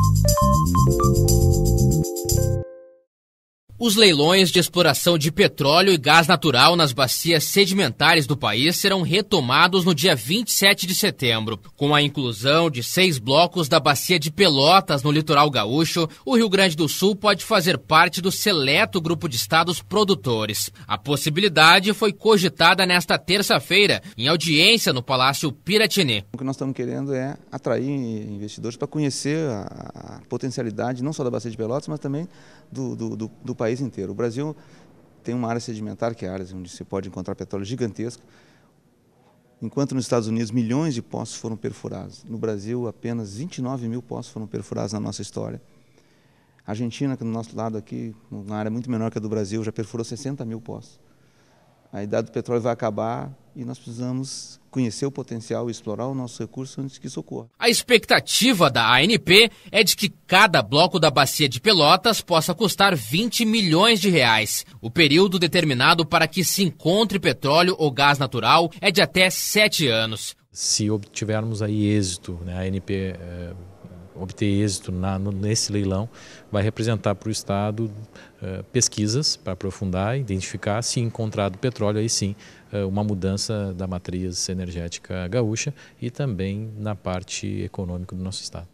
Música os leilões de exploração de petróleo e gás natural nas bacias sedimentares do país serão retomados no dia 27 de setembro. Com a inclusão de seis blocos da bacia de Pelotas no litoral gaúcho, o Rio Grande do Sul pode fazer parte do seleto grupo de estados produtores. A possibilidade foi cogitada nesta terça-feira, em audiência no Palácio Piratini. O que nós estamos querendo é atrair investidores para conhecer a, potencialidade não só da bacia de Pelotas, mas também do, do, do, do país país inteiro. O Brasil tem uma área sedimentar, que é a área onde se pode encontrar petróleo gigantesca, Enquanto nos Estados Unidos milhões de poços foram perfurados, no Brasil apenas 29 mil poços foram perfurados na nossa história. A Argentina, que no nosso lado aqui, uma área muito menor que a do Brasil, já perfurou 60 mil poços. A idade do petróleo vai acabar, e nós precisamos conhecer o potencial e explorar o nosso recurso antes que isso ocorra. A expectativa da ANP é de que cada bloco da bacia de Pelotas possa custar 20 milhões de reais. O período determinado para que se encontre petróleo ou gás natural é de até sete anos. Se obtivermos aí êxito, né, a ANP é eh, obter êxito na, nesse leilão vai representar para o Estado eh, pesquisas para aprofundar, identificar, se encontrado petróleo, aí sim, eh, uma mudança da matriz energética gaúcha e também na parte econômica do nosso Estado.